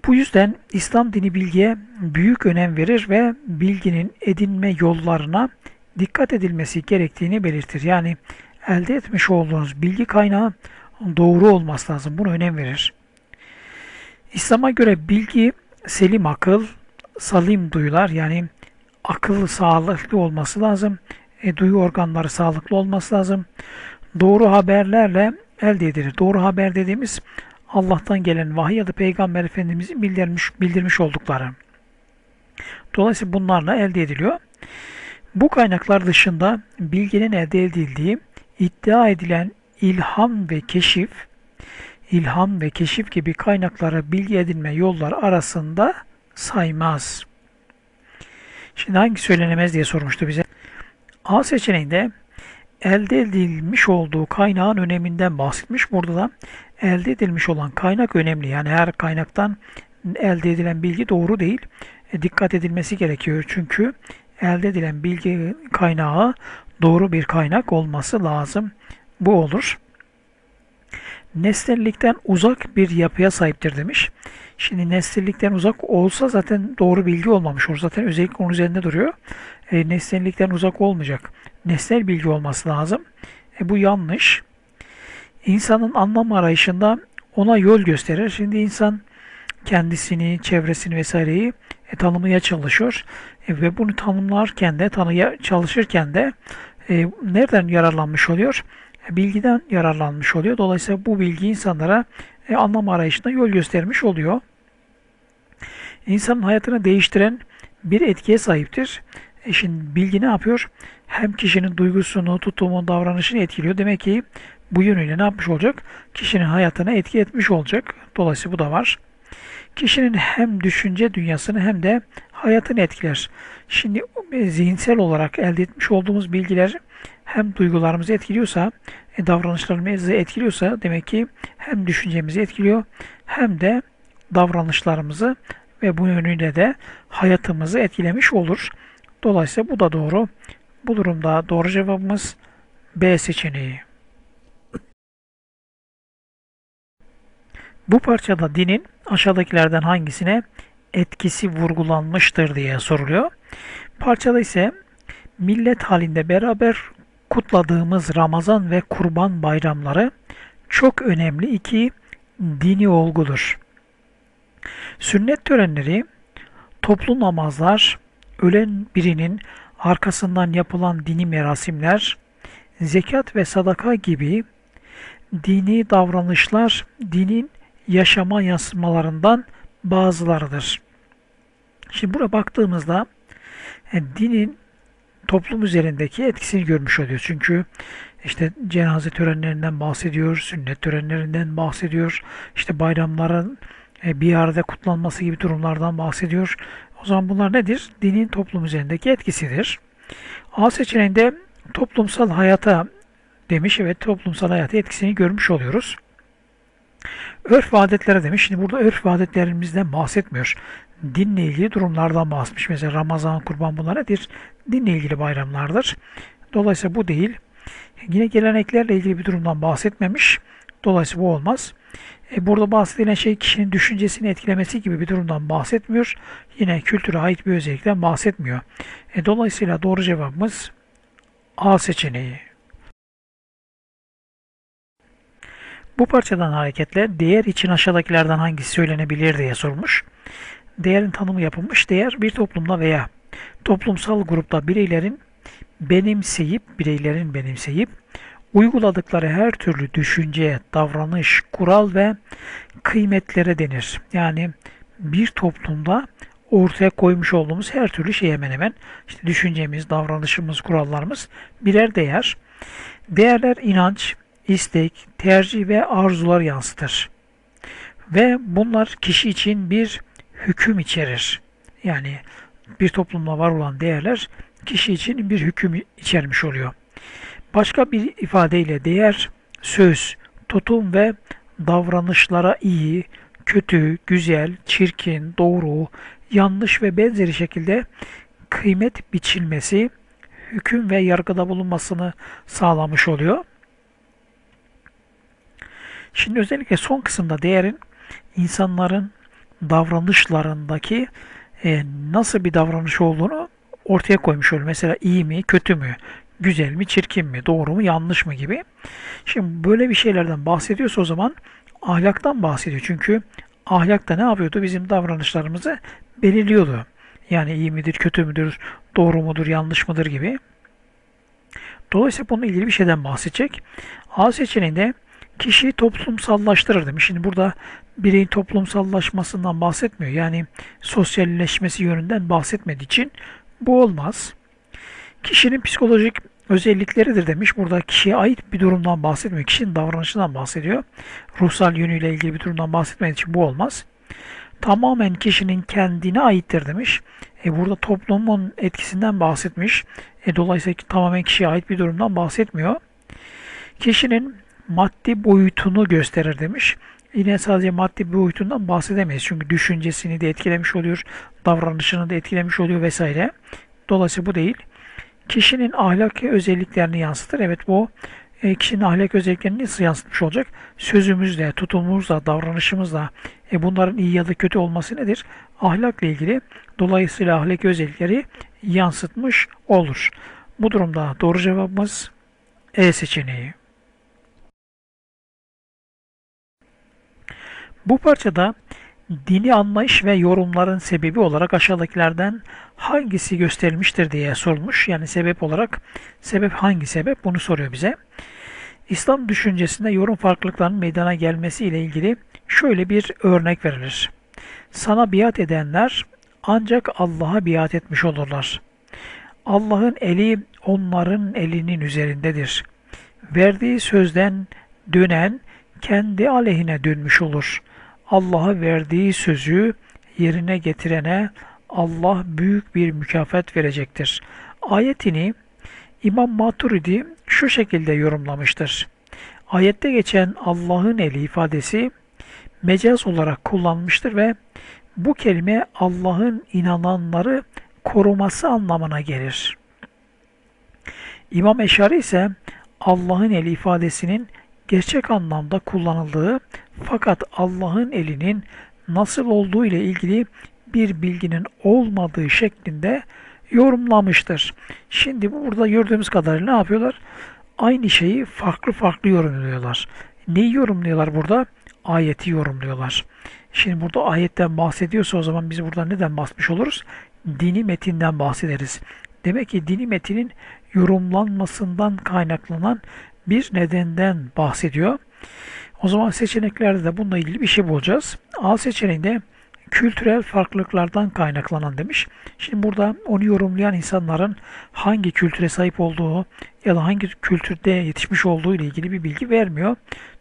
Bu yüzden İslam dini bilgiye büyük önem verir ve bilginin edinme yollarına dikkat edilmesi gerektiğini belirtir. Yani elde etmiş olduğunuz bilgi kaynağı doğru olması lazım. Buna önem verir. İslam'a göre bilgi selim akıl, salim duyular yani akıl sağlıklı olması lazım e, duyu organları sağlıklı olması lazım. Doğru haberlerle elde edilir. Doğru haber dediğimiz Allah'tan gelen vahiy ya da Peygamber Efendimiz'in bildirmiş, bildirmiş oldukları. Dolayısıyla bunlarla elde ediliyor. Bu kaynaklar dışında bilginin elde edildiği iddia edilen ilham ve keşif, ilham ve keşif gibi kaynaklara bilgi edinme yolları arasında saymaz. Şimdi hangi söylenemez diye sormuştu bize. A seçeneğinde elde edilmiş olduğu kaynağın öneminden bahsetmiş. Burada da elde edilmiş olan kaynak önemli. Yani her kaynaktan elde edilen bilgi doğru değil. E, dikkat edilmesi gerekiyor. Çünkü elde edilen bilgi kaynağı doğru bir kaynak olması lazım. Bu olur. Nesnellikten uzak bir yapıya sahiptir demiş. Şimdi nesnellikten uzak olsa zaten doğru bilgi olmamış olur. Zaten özellikle onun üzerinde duruyor e, nesnellikten uzak olmayacak. Nesnel bilgi olması lazım. E, bu yanlış. İnsanın anlam arayışında ona yol gösterir. Şimdi insan kendisini, çevresini vesaireyi e, tanımaya çalışıyor. E, ve bunu tanımlarken de, tanıya çalışırken de e, nereden yararlanmış oluyor? E, bilgiden yararlanmış oluyor. Dolayısıyla bu bilgi insanlara e, anlam arayışına yol göstermiş oluyor. İnsanın hayatını değiştiren bir etkiye sahiptir. Eşin bilgi ne yapıyor? Hem kişinin duygusunu, tutumunu, davranışını etkiliyor. Demek ki bu yönüyle ne yapmış olacak? Kişinin hayatına etki etmiş olacak. Dolayısıyla bu da var. Kişinin hem düşünce dünyasını hem de hayatını etkiler. Şimdi zihinsel olarak elde etmiş olduğumuz bilgiler hem duygularımızı etkiliyorsa, e, davranışlarımızı etkiliyorsa demek ki hem düşüncemizi etkiliyor hem de davranışlarımızı ve bu yönüyle de hayatımızı etkilemiş olur. Dolayısıyla bu da doğru. Bu durumda doğru cevabımız B seçeneği. Bu parçada dinin aşağıdakilerden hangisine etkisi vurgulanmıştır diye soruluyor. Parçada ise millet halinde beraber kutladığımız Ramazan ve Kurban bayramları çok önemli iki dini olgudur. Sünnet törenleri, toplu namazlar, ölen birinin arkasından yapılan dini merasimler, zekat ve sadaka gibi dini davranışlar dinin yaşama yansımalarından bazılarıdır. Şimdi buraya baktığımızda yani e, dinin toplum üzerindeki etkisini görmüş oluyor. Çünkü işte cenaze törenlerinden bahsediyor, sünnet törenlerinden bahsediyor, işte bayramların e, bir arada kutlanması gibi durumlardan bahsediyor. O zaman bunlar nedir? Dinin toplum üzerindeki etkisidir. A seçeneğinde toplumsal hayata demiş. Evet toplumsal hayata etkisini görmüş oluyoruz. Örf ve adetlere demiş. Şimdi burada örf ve adetlerimizden bahsetmiyor. Dinle ilgili durumlardan bahsetmiş. Mesela Ramazan, kurban bunlar nedir? Dinle ilgili bayramlardır. Dolayısıyla bu değil. Yine geleneklerle ilgili bir durumdan bahsetmemiş. Dolayısıyla bu olmaz. E, burada bahsedilen şey kişinin düşüncesini etkilemesi gibi bir durumdan bahsetmiyor. Yine kültüre ait bir özellikten bahsetmiyor. E, dolayısıyla doğru cevabımız A seçeneği. Bu parçadan hareketle değer için aşağıdakilerden hangisi söylenebilir diye sormuş. Değerin tanımı yapılmış. Değer bir toplumda veya toplumsal grupta bireylerin benimseyip, bireylerin benimseyip Uyguladıkları her türlü düşünce, davranış, kural ve kıymetlere denir. Yani bir toplumda ortaya koymuş olduğumuz her türlü şey hemen hemen işte düşüncemiz, davranışımız, kurallarımız birer değer. Değerler inanç, istek, tercih ve arzular yansıtır. Ve bunlar kişi için bir hüküm içerir. Yani bir toplumda var olan değerler kişi için bir hüküm içermiş oluyor. Başka bir ifadeyle değer, söz, tutum ve davranışlara iyi, kötü, güzel, çirkin, doğru, yanlış ve benzeri şekilde kıymet biçilmesi, hüküm ve yargıda bulunmasını sağlamış oluyor. Şimdi özellikle son kısımda değerin insanların davranışlarındaki e, nasıl bir davranış olduğunu ortaya koymuş oluyor. Mesela iyi mi, kötü mü, güzel mi, çirkin mi, doğru mu, yanlış mı gibi. Şimdi böyle bir şeylerden bahsediyorsa o zaman ahlaktan bahsediyor. Çünkü ahlak da ne yapıyordu? Bizim davranışlarımızı belirliyordu. Yani iyi midir, kötü müdür, doğru mudur, yanlış mıdır gibi. Dolayısıyla bununla ilgili bir şeyden bahsedecek. A seçeneğinde kişiyi toplumsallaştırır demiş. Şimdi burada bireyin toplumsallaşmasından bahsetmiyor. Yani sosyalleşmesi yönünden bahsetmediği için bu olmaz. Kişinin psikolojik özellikleridir demiş. Burada kişiye ait bir durumdan bahsetmiyor. Kişinin davranışından bahsediyor. Ruhsal yönüyle ilgili bir durumdan bahsetmediği için bu olmaz. Tamamen kişinin kendine aittir demiş. E burada toplumun etkisinden bahsetmiş. E dolayısıyla tamamen kişiye ait bir durumdan bahsetmiyor. Kişinin maddi boyutunu gösterir demiş. Yine sadece maddi boyutundan bahsedemeyiz. Çünkü düşüncesini de etkilemiş oluyor, davranışını da etkilemiş oluyor vesaire. Dolayısıyla bu değil kişinin ahlaki özelliklerini yansıtır. Evet bu e, kişinin ahlak özelliklerini nasıl yansıtmış olacak? Sözümüzle, tutumumuzla, davranışımızla e, bunların iyi ya da kötü olması nedir? Ahlakla ilgili dolayısıyla ahlaki özellikleri yansıtmış olur. Bu durumda doğru cevabımız E seçeneği. Bu parçada dini anlayış ve yorumların sebebi olarak aşağıdakilerden hangisi gösterilmiştir diye sormuş. Yani sebep olarak sebep hangi sebep bunu soruyor bize. İslam düşüncesinde yorum farklılıklarının meydana gelmesi ile ilgili şöyle bir örnek verilir. Sana biat edenler ancak Allah'a biat etmiş olurlar. Allah'ın eli onların elinin üzerindedir. Verdiği sözden dönen kendi aleyhine dönmüş olur.'' Allah'a verdiği sözü yerine getirene Allah büyük bir mükafat verecektir. Ayetini İmam Maturidi şu şekilde yorumlamıştır. Ayette geçen Allah'ın eli ifadesi mecaz olarak kullanmıştır ve bu kelime Allah'ın inananları koruması anlamına gelir. İmam Eşari ise Allah'ın eli ifadesinin gerçek anlamda kullanıldığı fakat Allah'ın elinin nasıl olduğu ile ilgili bir bilginin olmadığı şeklinde yorumlamıştır. Şimdi burada gördüğümüz kadarıyla ne yapıyorlar? Aynı şeyi farklı farklı yorumluyorlar. Neyi yorumluyorlar burada? Ayeti yorumluyorlar. Şimdi burada ayetten bahsediyorsa o zaman biz burada neden bahsetmiş oluruz? Dini metinden bahsederiz. Demek ki dini metinin yorumlanmasından kaynaklanan bir nedenden bahsediyor. O zaman seçeneklerde de bununla ilgili bir şey bulacağız. A seçeneğinde kültürel farklılıklardan kaynaklanan demiş. Şimdi burada onu yorumlayan insanların hangi kültüre sahip olduğu ya da hangi kültürde yetişmiş olduğu ile ilgili bir bilgi vermiyor.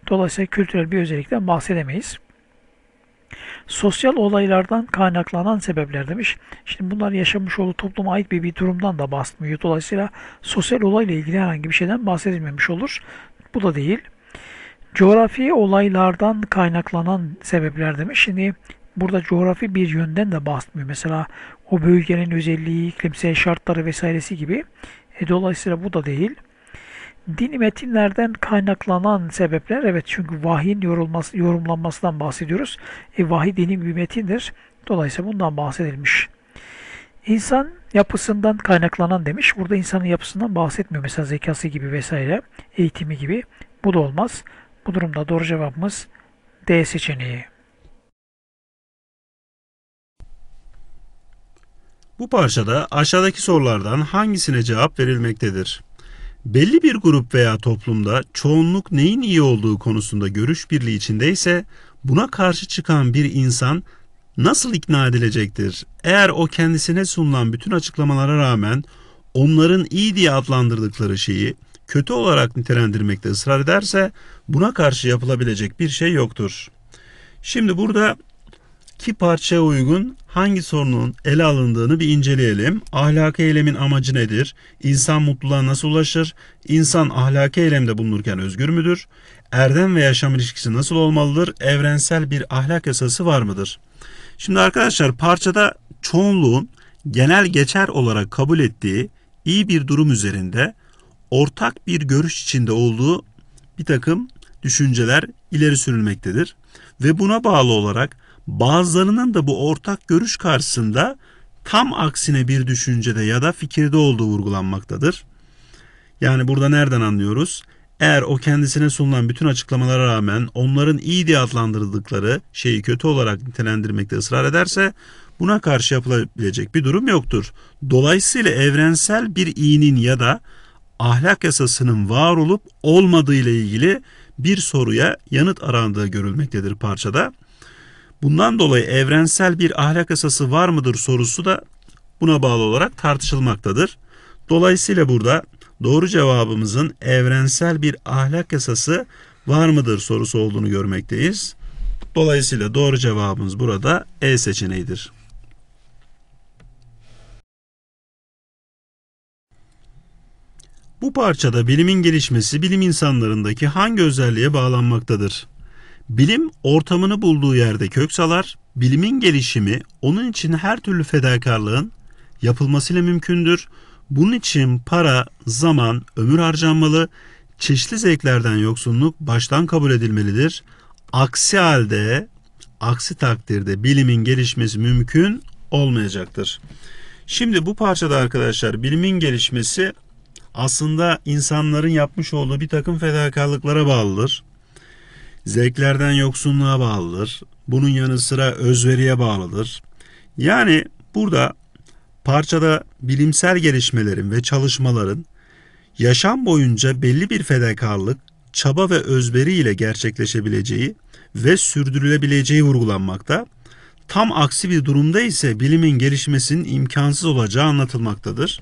Dolayısıyla kültürel bir özellikten bahsedemeyiz. Sosyal olaylardan kaynaklanan sebepler demiş. Şimdi bunlar yaşamış olduğu topluma ait bir, bir durumdan da bahsetmiyor. Dolayısıyla sosyal olayla ilgili herhangi bir şeyden bahsedilmemiş olur. Bu da değil. Coğrafi olaylardan kaynaklanan sebepler demiş. Şimdi burada coğrafi bir yönden de bahsetmiyor. Mesela o bölgenin özelliği, iklimsel şartları vesairesi gibi. E, dolayısıyla bu da değil dini metinlerden kaynaklanan sebepler evet çünkü vahyin yorulması, yorumlanmasından bahsediyoruz. E, vahiy dini bir metindir. Dolayısıyla bundan bahsedilmiş. İnsan yapısından kaynaklanan demiş. Burada insanın yapısından bahsetmiyor. Mesela zekası gibi vesaire, eğitimi gibi. Bu da olmaz. Bu durumda doğru cevabımız D seçeneği. Bu parçada aşağıdaki sorulardan hangisine cevap verilmektedir? Belli bir grup veya toplumda çoğunluk neyin iyi olduğu konusunda görüş birliği içindeyse buna karşı çıkan bir insan nasıl ikna edilecektir? Eğer o kendisine sunulan bütün açıklamalara rağmen onların iyi diye adlandırdıkları şeyi kötü olarak nitelendirmekte ısrar ederse buna karşı yapılabilecek bir şey yoktur. Şimdi burada iki parçaya uygun hangi sorunun ele alındığını bir inceleyelim. Ahlaki eylemin amacı nedir? İnsan mutluluğa nasıl ulaşır? İnsan ahlaki eylemde bulunurken özgür müdür? Erdem ve yaşam ilişkisi nasıl olmalıdır? Evrensel bir ahlak yasası var mıdır? Şimdi arkadaşlar parçada çoğunluğun genel geçer olarak kabul ettiği iyi bir durum üzerinde ortak bir görüş içinde olduğu bir takım düşünceler ileri sürülmektedir. Ve buna bağlı olarak bazılarının da bu ortak görüş karşısında tam aksine bir düşüncede ya da fikirde olduğu vurgulanmaktadır. Yani burada nereden anlıyoruz? Eğer o kendisine sunulan bütün açıklamalara rağmen onların iyi diye adlandırdıkları şeyi kötü olarak nitelendirmekte ısrar ederse buna karşı yapılabilecek bir durum yoktur. Dolayısıyla evrensel bir iyinin ya da ahlak yasasının var olup olmadığı ile ilgili bir soruya yanıt arandığı görülmektedir parçada. Bundan dolayı evrensel bir ahlak esası var mıdır sorusu da buna bağlı olarak tartışılmaktadır. Dolayısıyla burada doğru cevabımızın evrensel bir ahlak esası var mıdır sorusu olduğunu görmekteyiz. Dolayısıyla doğru cevabımız burada E seçeneğidir. Bu parçada bilimin gelişmesi bilim insanlarındaki hangi özelliğe bağlanmaktadır? Bilim ortamını bulduğu yerde kök salar, bilimin gelişimi onun için her türlü fedakarlığın yapılmasıyla mümkündür. Bunun için para, zaman, ömür harcanmalı, çeşitli zevklerden yoksunluk baştan kabul edilmelidir. Aksi halde, aksi takdirde bilimin gelişmesi mümkün olmayacaktır. Şimdi bu parçada arkadaşlar bilimin gelişmesi aslında insanların yapmış olduğu bir takım fedakarlıklara bağlıdır. Zevklerden yoksunluğa bağlıdır. Bunun yanı sıra özveriye bağlıdır. Yani burada parçada bilimsel gelişmelerin ve çalışmaların yaşam boyunca belli bir fedakarlık, çaba ve özveri ile gerçekleşebileceği ve sürdürülebileceği vurgulanmakta. Tam aksi bir durumda ise bilimin gelişmesinin imkansız olacağı anlatılmaktadır.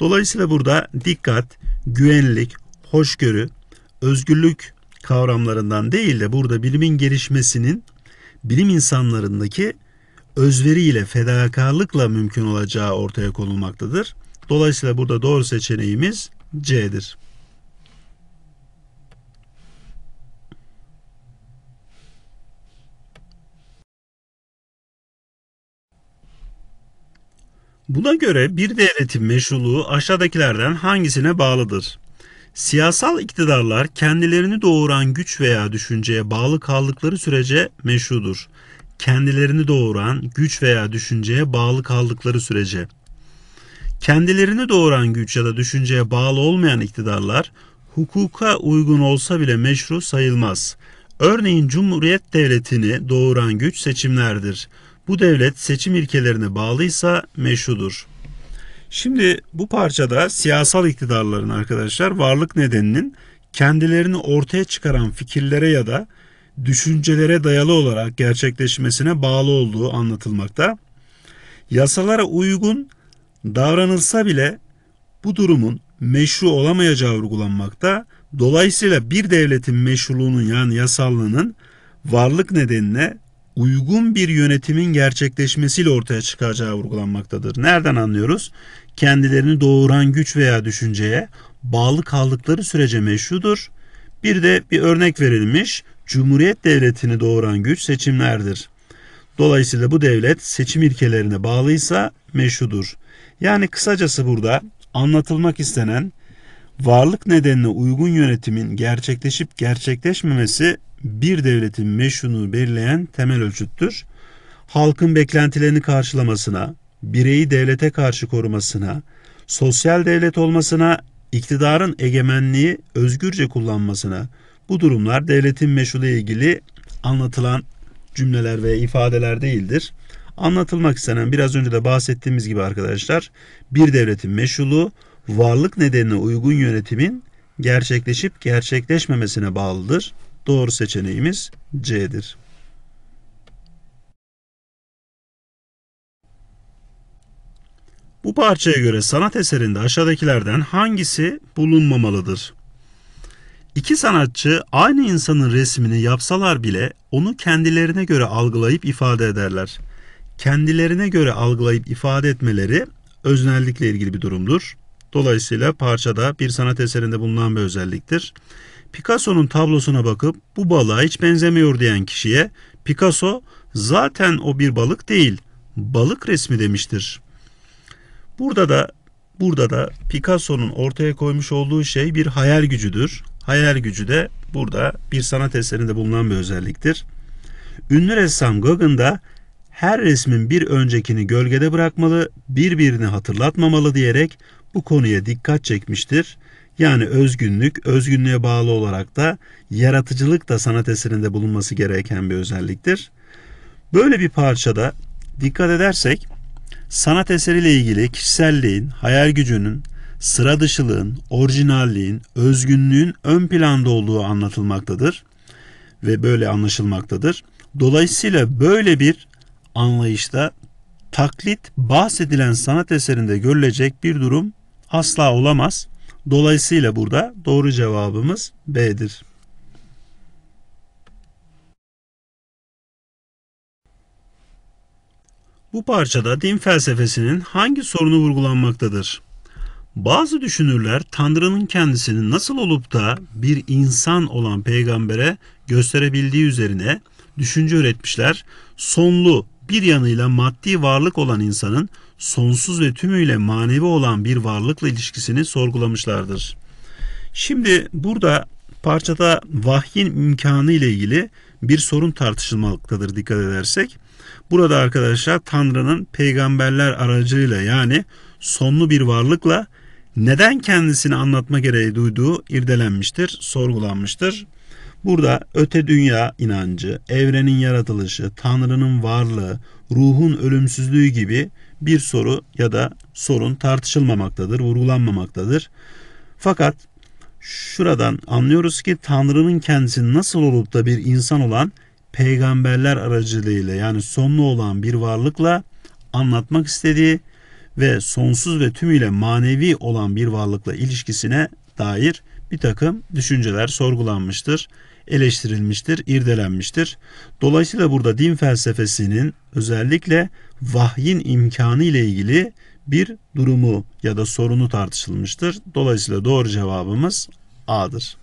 Dolayısıyla burada dikkat, güvenlik, hoşgörü, özgürlük kavramlarından değil de burada bilimin gelişmesinin bilim insanlarındaki özveriyle, fedakarlıkla mümkün olacağı ortaya konulmaktadır. Dolayısıyla burada doğru seçeneğimiz C'dir. Buna göre bir devletin meşruluğu aşağıdakilerden hangisine bağlıdır? Siyasal iktidarlar kendilerini doğuran güç veya düşünceye bağlı kaldıkları sürece meşrudur. Kendilerini doğuran güç veya düşünceye bağlı kaldıkları sürece. Kendilerini doğuran güç ya da düşünceye bağlı olmayan iktidarlar hukuka uygun olsa bile meşru sayılmaz. Örneğin Cumhuriyet Devleti'ni doğuran güç seçimlerdir. Bu devlet seçim ilkelerine bağlıysa meşrudur. Şimdi bu parçada siyasal iktidarların arkadaşlar varlık nedeninin kendilerini ortaya çıkaran fikirlere ya da düşüncelere dayalı olarak gerçekleşmesine bağlı olduğu anlatılmakta. Yasalara uygun davranılsa bile bu durumun meşru olamayacağı vurgulanmakta. Dolayısıyla bir devletin meşruluğunun yani yasallığının varlık nedenine uygun bir yönetimin gerçekleşmesiyle ortaya çıkacağı vurgulanmaktadır. Nereden anlıyoruz? kendilerini doğuran güç veya düşünceye bağlı kaldıkları sürece meşrudur. Bir de bir örnek verilmiş. Cumhuriyet devletini doğuran güç seçimlerdir. Dolayısıyla bu devlet seçim ilkelerine bağlıysa meşrudur. Yani kısacası burada anlatılmak istenen varlık nedenine uygun yönetimin gerçekleşip gerçekleşmemesi bir devletin meşrunu belirleyen temel ölçüttür. Halkın beklentilerini karşılamasına, bireyi devlete karşı korumasına, sosyal devlet olmasına, iktidarın egemenliği özgürce kullanmasına, bu durumlar devletin meşrule ilgili anlatılan cümleler ve ifadeler değildir. Anlatılmak istenen biraz önce de bahsettiğimiz gibi arkadaşlar bir devletin meşruluğu varlık nedenine uygun yönetimin gerçekleşip gerçekleşmemesine bağlıdır. Doğru seçeneğimiz C'dir. Bu parçaya göre sanat eserinde aşağıdakilerden hangisi bulunmamalıdır? İki sanatçı aynı insanın resmini yapsalar bile onu kendilerine göre algılayıp ifade ederler. Kendilerine göre algılayıp ifade etmeleri öznellikle ilgili bir durumdur. Dolayısıyla parçada bir sanat eserinde bulunan bir özelliktir. Picasso'nun tablosuna bakıp bu balığa hiç benzemiyor diyen kişiye Picasso zaten o bir balık değil, balık resmi demiştir. Burada da burada da Picasso'nun ortaya koymuş olduğu şey bir hayal gücüdür. Hayal gücü de burada bir sanat eserinde bulunan bir özelliktir. Ünlü ressam Gauguin da her resmin bir öncekini gölgede bırakmalı, birbirini hatırlatmamalı diyerek bu konuya dikkat çekmiştir. Yani özgünlük, özgünlüğe bağlı olarak da yaratıcılık da sanat eserinde bulunması gereken bir özelliktir. Böyle bir parçada dikkat edersek Sanat eseriyle ilgili kişiselliğin, hayal gücünün, sıra dışılığın, orijinalliğin, özgünlüğün ön planda olduğu anlatılmaktadır ve böyle anlaşılmaktadır. Dolayısıyla böyle bir anlayışta taklit bahsedilen sanat eserinde görülecek bir durum asla olamaz. Dolayısıyla burada doğru cevabımız B'dir. Bu parçada din felsefesinin hangi sorunu vurgulanmaktadır? Bazı düşünürler Tanrı'nın kendisini nasıl olup da bir insan olan peygambere gösterebildiği üzerine düşünce üretmişler. Sonlu bir yanıyla maddi varlık olan insanın sonsuz ve tümüyle manevi olan bir varlıkla ilişkisini sorgulamışlardır. Şimdi burada parçada vahyin imkanı ile ilgili bir sorun tartışılmaktadır dikkat edersek. Burada arkadaşlar Tanrı'nın peygamberler aracıyla yani sonlu bir varlıkla neden kendisini anlatma gereği duyduğu irdelenmiştir, sorgulanmıştır. Burada öte dünya inancı, evrenin yaratılışı, Tanrı'nın varlığı, ruhun ölümsüzlüğü gibi bir soru ya da sorun tartışılmamaktadır, vurgulanmamaktadır. Fakat şuradan anlıyoruz ki Tanrı'nın kendisi nasıl olup da bir insan olan peygamberler aracılığıyla yani sonlu olan bir varlıkla anlatmak istediği ve sonsuz ve tümüyle manevi olan bir varlıkla ilişkisine dair bir takım düşünceler sorgulanmıştır, eleştirilmiştir, irdelenmiştir. Dolayısıyla burada din felsefesinin özellikle vahyin imkanı ile ilgili bir durumu ya da sorunu tartışılmıştır. Dolayısıyla doğru cevabımız A'dır.